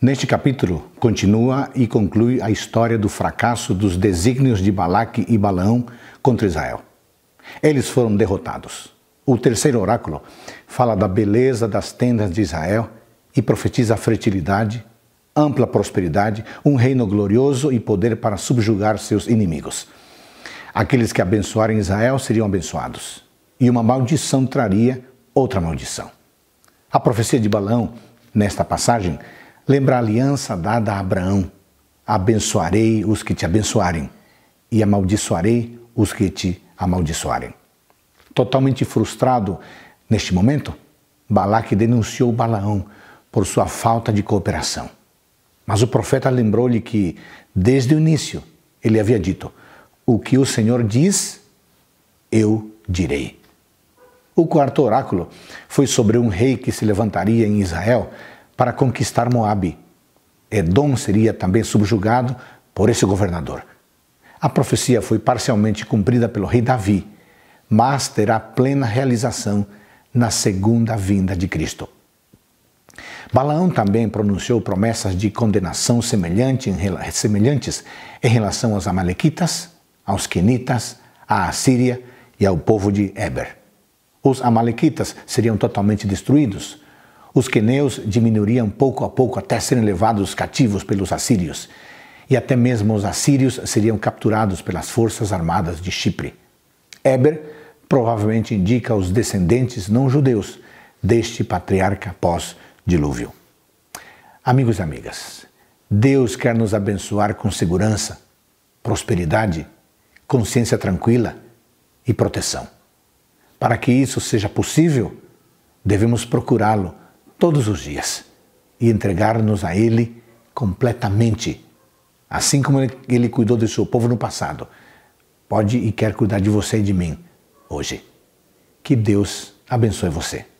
Neste capítulo, continua e conclui a história do fracasso dos desígnios de Balaque e Balaão contra Israel. Eles foram derrotados. O terceiro oráculo fala da beleza das tendas de Israel e profetiza a fertilidade, ampla prosperidade, um reino glorioso e poder para subjugar seus inimigos. Aqueles que abençoarem Israel seriam abençoados, e uma maldição traria outra maldição. A profecia de Balaão, nesta passagem, Lembra a aliança dada a Abraão: abençoarei os que te abençoarem e amaldiçoarei os que te amaldiçoarem. Totalmente frustrado neste momento, Balaque denunciou Balaão por sua falta de cooperação. Mas o profeta lembrou-lhe que, desde o início, ele havia dito: O que o Senhor diz, eu direi. O quarto oráculo foi sobre um rei que se levantaria em Israel para conquistar Moabe. Edom seria também subjugado por esse governador. A profecia foi parcialmente cumprida pelo rei Davi, mas terá plena realização na segunda vinda de Cristo. Balaão também pronunciou promessas de condenação semelhante em, semelhantes em relação aos Amalequitas, aos Quenitas, à Assíria e ao povo de Eber. Os Amalequitas seriam totalmente destruídos, os queneus diminuiriam pouco a pouco até serem levados cativos pelos assírios, e até mesmo os assírios seriam capturados pelas forças armadas de Chipre. Eber provavelmente indica os descendentes não judeus deste patriarca pós-dilúvio. Amigos e amigas, Deus quer nos abençoar com segurança, prosperidade, consciência tranquila e proteção. Para que isso seja possível, devemos procurá-lo todos os dias e entregar-nos a Ele completamente. Assim como Ele cuidou do seu povo no passado, pode e quer cuidar de você e de mim hoje. Que Deus abençoe você.